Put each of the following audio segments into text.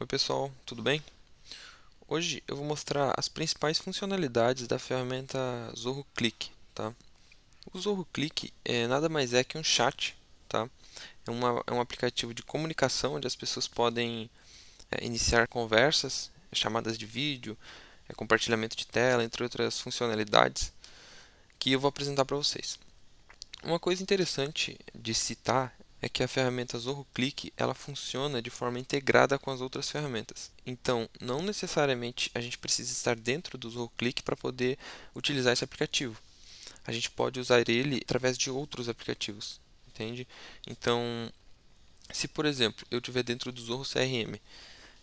Oi pessoal, tudo bem? Hoje eu vou mostrar as principais funcionalidades da ferramenta Zorro Click, tá? O Zorro Click é nada mais é que um chat, tá? É, uma, é um aplicativo de comunicação onde as pessoas podem é, iniciar conversas, chamadas de vídeo, é, compartilhamento de tela, entre outras funcionalidades que eu vou apresentar para vocês. Uma coisa interessante de citar é que a ferramenta Zorro Click ela funciona de forma integrada com as outras ferramentas. Então, não necessariamente a gente precisa estar dentro do Zorro Click para poder utilizar esse aplicativo. A gente pode usar ele através de outros aplicativos, entende? Então, se por exemplo eu estiver dentro do Zorro CRM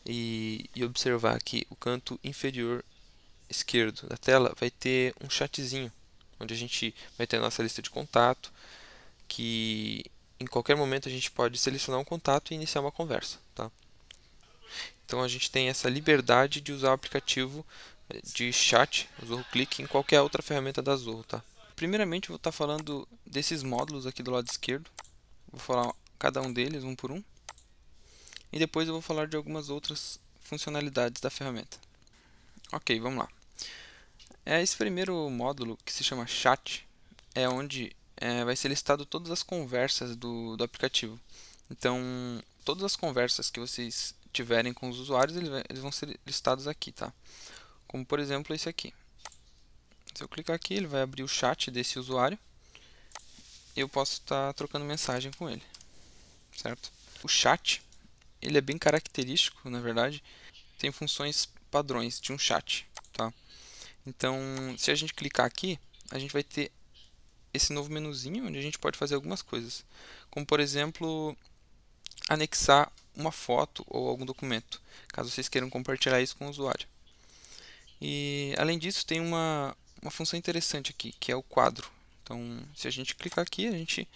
e, e observar que o canto inferior esquerdo da tela vai ter um chatzinho, onde a gente vai ter a nossa lista de contato, que em qualquer momento a gente pode selecionar um contato e iniciar uma conversa. Tá? Então a gente tem essa liberdade de usar o aplicativo eh, de chat, o Zorro Click, em qualquer outra ferramenta da Zorro. Tá? Primeiramente eu vou estar falando desses módulos aqui do lado esquerdo. Vou falar cada um deles, um por um. E depois eu vou falar de algumas outras funcionalidades da ferramenta. Ok, vamos lá. É, esse primeiro módulo que se chama chat, é onde é, vai ser listado todas as conversas do, do aplicativo. Então, todas as conversas que vocês tiverem com os usuários, eles vão ser listados aqui, tá? Como, por exemplo, esse aqui. Se eu clicar aqui, ele vai abrir o chat desse usuário. E eu posso estar tá trocando mensagem com ele, certo? O chat, ele é bem característico, na verdade. Tem funções padrões de um chat, tá? Então, se a gente clicar aqui, a gente vai ter esse novo menuzinho onde a gente pode fazer algumas coisas, como por exemplo anexar uma foto ou algum documento, caso vocês queiram compartilhar isso com o usuário. E além disso tem uma, uma função interessante aqui, que é o quadro. Então, se a gente clicar aqui, a gente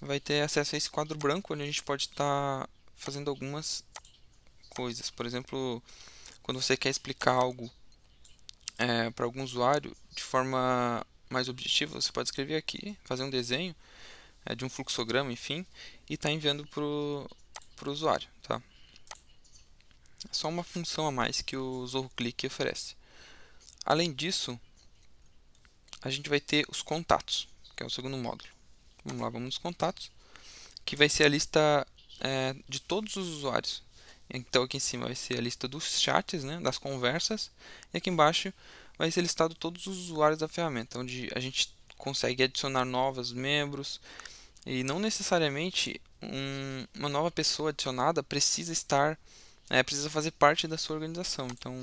vai ter acesso a esse quadro branco, onde a gente pode estar tá fazendo algumas coisas. Por exemplo, quando você quer explicar algo é, eh, para algum usuário de forma mais objetivo, você pode escrever aqui, fazer um desenho é, de um fluxograma, enfim, e está enviando para o usuário. Tá? É só uma função a mais que o Zorro Click oferece. Além disso, a gente vai ter os contatos, que é o segundo módulo. Vamos lá, vamos nos contatos, que vai ser a lista é, de todos os usuários. Então aqui em cima vai ser a lista dos chats, né, das conversas, e aqui embaixo vai ser listado todos os usuários da ferramenta, onde a gente consegue adicionar novos membros e não necessariamente um, uma nova pessoa adicionada precisa estar é, precisa fazer parte da sua organização. Então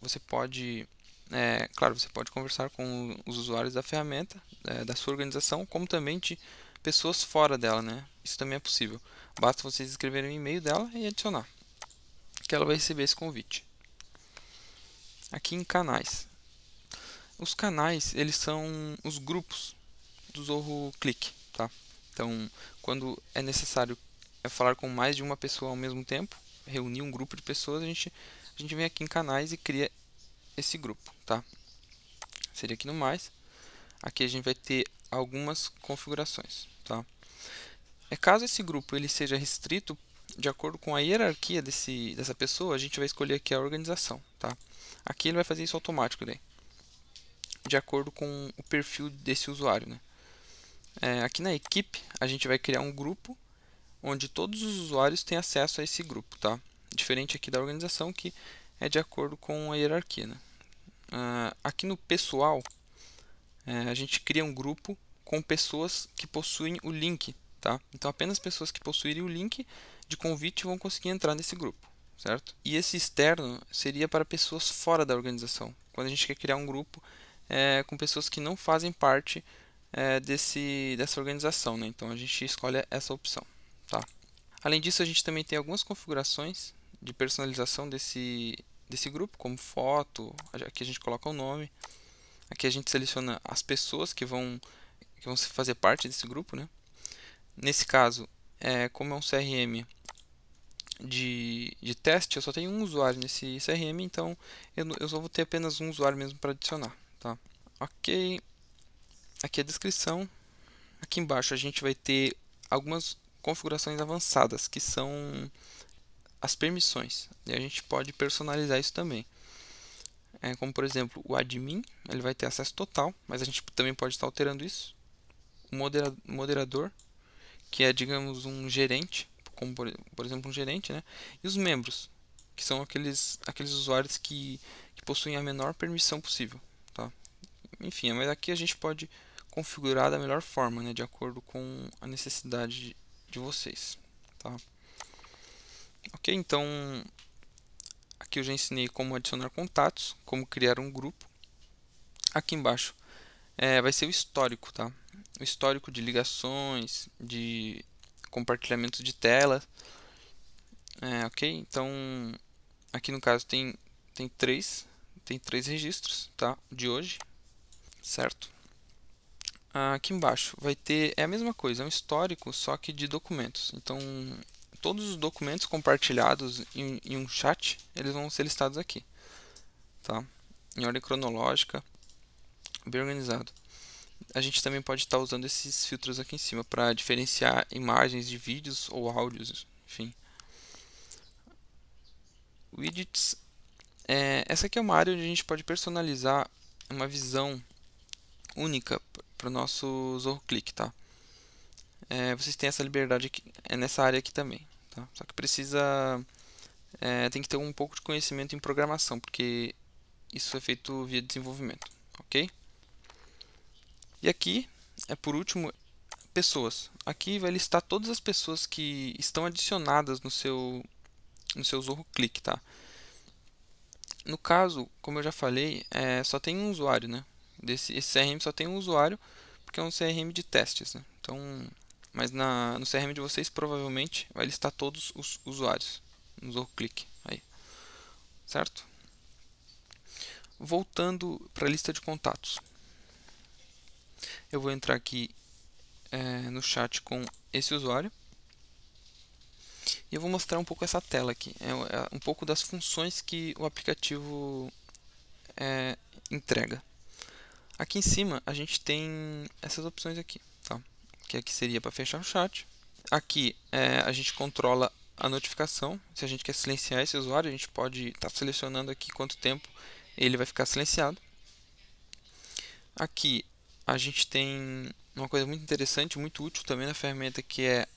você pode é, claro, você pode conversar com os usuários da ferramenta, é, da sua organização, como também de pessoas fora dela, né? Isso também é possível. Basta vocês escreverem o um e-mail dela e adicionar, que ela vai receber esse convite. Aqui em canais, os canais, eles são os grupos do Zorro Click, tá? Então, quando é necessário é, falar com mais de uma pessoa ao mesmo tempo, reunir um grupo de pessoas, a gente, a gente vem aqui em canais e cria esse grupo, tá? Seria aqui no mais. Aqui a gente vai ter algumas configurações, tá? É caso esse grupo ele seja restrito de acordo com a hierarquia desse, dessa pessoa, a gente vai escolher aqui a organização, tá? Aqui ele vai fazer isso automático daí de acordo com o perfil desse usuário. Né? É, aqui na equipe, a gente vai criar um grupo onde todos os usuários têm acesso a esse grupo, tá? Diferente aqui da organização, que é de acordo com a hierarquia. Né? Uh, aqui no pessoal, é, a gente cria um grupo com pessoas que possuem o link, tá? Então, apenas pessoas que possuírem o link de convite vão conseguir entrar nesse grupo, certo? E esse externo seria para pessoas fora da organização. Quando a gente quer criar um grupo é, com pessoas que não fazem parte é, desse, dessa organização. Né? Então a gente escolhe essa opção. Tá? Além disso, a gente também tem algumas configurações de personalização desse, desse grupo, como foto, aqui a gente coloca o nome, aqui a gente seleciona as pessoas que vão, que vão fazer parte desse grupo. Né? Nesse caso, é, como é um CRM de, de teste, eu só tenho um usuário nesse CRM, então eu, eu só vou ter apenas um usuário mesmo para adicionar. Tá? Ok. Aqui a descrição. Aqui embaixo a gente vai ter algumas configurações avançadas, que são as permissões. E a gente pode personalizar isso também. É, como por exemplo, o admin, ele vai ter acesso total, mas a gente também pode estar alterando isso. O moderador, que é, digamos, um gerente, como por, por, exemplo, um gerente, né? E os membros, que são aqueles, aqueles usuários que, que possuem a menor permissão possível. Enfim, mas aqui a gente pode configurar da melhor forma, né, de acordo com a necessidade de, vocês. Tá? Ok, então aqui eu já ensinei como adicionar contatos, como criar um grupo. Aqui embaixo é, vai ser o histórico, tá? O histórico de ligações, de compartilhamento de tela. É, ok, então aqui no caso tem, tem três, tem três registros, tá? De hoje certo? Ah, aqui embaixo vai ter, é a mesma coisa, é um histórico, só que de documentos. Então, todos os documentos compartilhados em, em um chat, eles vão ser listados aqui, tá? Em ordem cronológica, bem organizado. A gente também pode estar tá usando esses filtros aqui em cima para diferenciar imagens de vídeos ou áudios, enfim. Widgets. É, essa aqui é uma área onde a gente pode personalizar uma visão única para o nosso Zorro Click, tá? É, vocês têm essa liberdade aqui, é nessa área aqui também, tá? Só que precisa... É, tem que ter um pouco de conhecimento em programação, porque isso é feito via desenvolvimento, ok? E aqui, é por último, pessoas. Aqui vai listar todas as pessoas que estão adicionadas no seu, no seu Zorro Click, tá? No caso, como eu já falei, é, só tem um usuário, né? Desse, esse CRM só tem um usuário, porque é um CRM de testes. Né? Então, mas na, no CRM de vocês, provavelmente, vai listar todos os usuários. Nos dou clique aí. Certo? Voltando para a lista de contatos. Eu vou entrar aqui é, no chat com esse usuário. E eu vou mostrar um pouco essa tela aqui. É, é um pouco das funções que o aplicativo é, entrega. Aqui em cima a gente tem essas opções aqui, tá? Que aqui seria para fechar o chat. Aqui é, a gente controla a notificação. Se a gente quer silenciar esse usuário, a gente pode estar tá selecionando aqui quanto tempo ele vai ficar silenciado. Aqui a gente tem uma coisa muito interessante, muito útil também na ferramenta que é,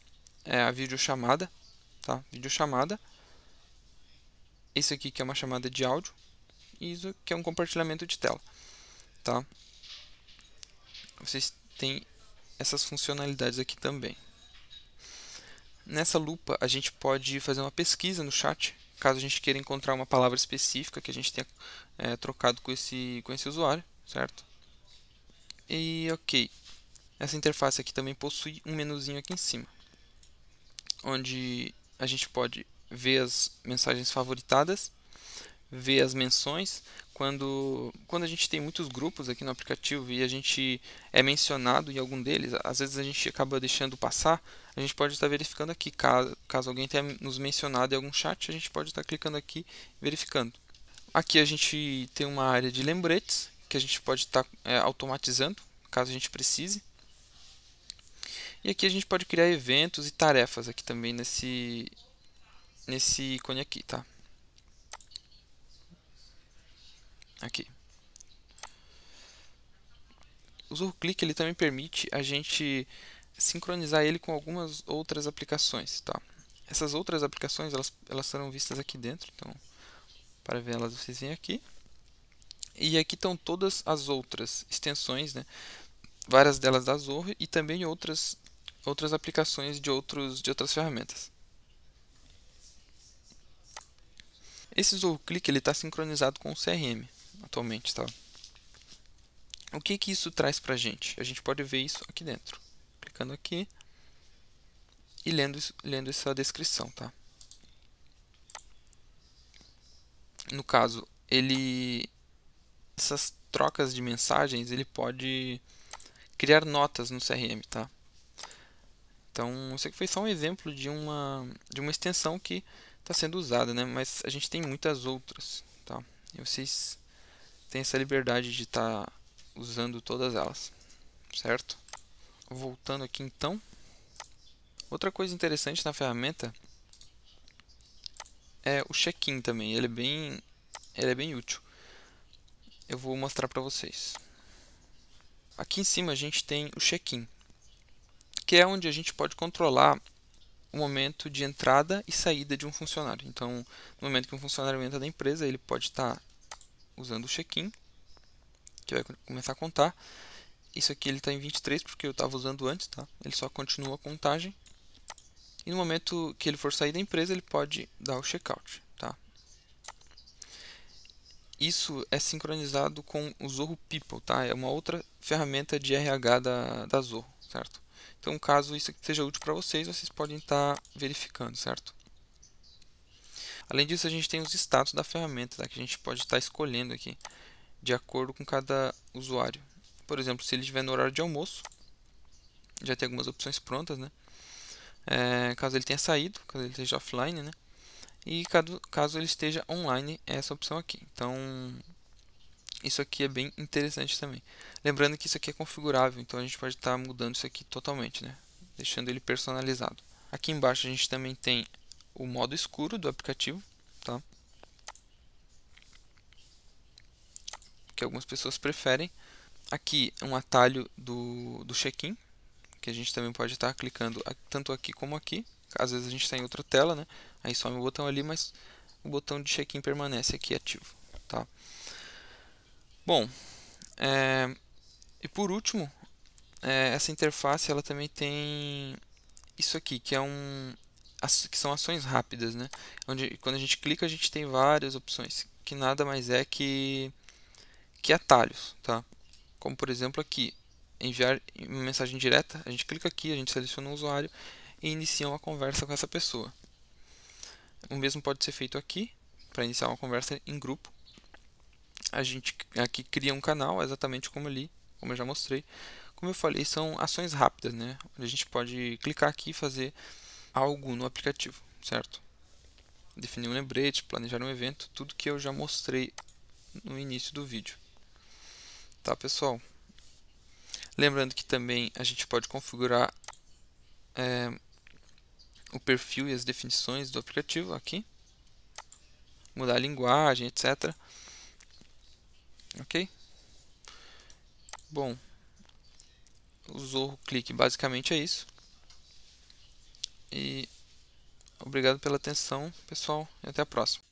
é a videochamada, tá? Videochamada. Isso aqui que é uma chamada de áudio e isso que é um compartilhamento de tela, tá? vocês têm essas funcionalidades aqui também. Nessa lupa, a gente pode fazer uma pesquisa no chat, caso a gente queira encontrar uma palavra específica que a gente tenha é, trocado com esse, com esse usuário, certo? E ok, essa interface aqui também possui um menuzinho aqui em cima, onde a gente pode ver as mensagens favoritadas ver as menções. Quando, quando a gente tem muitos grupos aqui no aplicativo e a gente é mencionado em algum deles, às vezes a gente acaba deixando passar, a gente pode estar verificando aqui. Caso, caso alguém tenha nos mencionado em algum chat, a gente pode estar clicando aqui verificando. Aqui a gente tem uma área de lembretes que a gente pode estar é, automatizando, caso a gente precise. E aqui a gente pode criar eventos e tarefas aqui também nesse, nesse ícone aqui, tá? Aqui. O Zorro Click ele também permite a gente sincronizar ele com algumas outras aplicações, tá? Essas outras aplicações elas, elas serão vistas aqui dentro, então para ver elas vocês vêm aqui. E aqui estão todas as outras extensões, né? Várias delas da Zorro e também outras outras aplicações de outros de outras ferramentas. Esse Zorro Click ele está sincronizado com o CRM atualmente, tá? O que que isso traz pra gente? A gente pode ver isso aqui dentro. Clicando aqui e lendo, lendo essa descrição, tá? No caso, ele essas trocas de mensagens, ele pode criar notas no CRM, tá? Então, isso aqui foi só um exemplo de uma, de uma extensão que está sendo usada, né? Mas a gente tem muitas outras, tá? E vocês tem essa liberdade de estar tá usando todas elas, certo? Voltando aqui então, outra coisa interessante na ferramenta é o check-in também, ele é bem, ele é bem útil. Eu vou mostrar para vocês. Aqui em cima a gente tem o check-in, que é onde a gente pode controlar o momento de entrada e saída de um funcionário. Então, no momento que um funcionário entra da empresa, ele pode estar tá usando o check-in, que vai começar a contar. Isso aqui ele está em 23 porque eu estava usando antes, tá? Ele só continua a contagem. E no momento que ele for sair da empresa, ele pode dar o checkout, tá? Isso é sincronizado com o Zorro People, tá? É uma outra ferramenta de RH da, da Zorro, certo? Então, caso isso seja útil para vocês, vocês podem estar tá verificando, certo? Além disso, a gente tem os status da ferramenta tá? que a gente pode estar tá escolhendo aqui de acordo com cada usuário. Por exemplo, se ele estiver no horário de almoço, já tem algumas opções prontas, né? É, caso ele tenha saído, caso ele esteja offline, né? E caso, caso ele esteja online, é essa opção aqui. Então, isso aqui é bem interessante também. Lembrando que isso aqui é configurável, então a gente pode estar tá mudando isso aqui totalmente, né? Deixando ele personalizado. Aqui embaixo a gente também tem o modo escuro do aplicativo, tá? Que algumas pessoas preferem. Aqui um atalho do, do check-in, que a gente também pode estar clicando tanto aqui como aqui. Às vezes a gente está em outra tela, né? Aí some o botão ali, mas o botão de check-in permanece aqui ativo, tá? Bom, é... e por último, é... essa interface ela também tem isso aqui, que é um, que são ações rápidas, né? Onde quando a gente clica a gente tem várias opções que nada mais é que que atalhos, tá? Como por exemplo aqui, enviar uma mensagem direta, a gente clica aqui, a gente seleciona o usuário e inicia uma conversa com essa pessoa. O mesmo pode ser feito aqui para iniciar uma conversa em grupo. A gente aqui cria um canal, é exatamente como ali, como eu já mostrei. Como eu falei, são ações rápidas, né? a gente pode clicar aqui e fazer algo no aplicativo, certo? Definir um lembrete, planejar um evento, tudo que eu já mostrei no início do vídeo. Tá, pessoal? Lembrando que também a gente pode configurar é, o perfil e as definições do aplicativo aqui. Mudar a linguagem, etc. Ok? Bom, o Zorro Clique basicamente é isso. E obrigado pela atenção, pessoal, e até a próxima.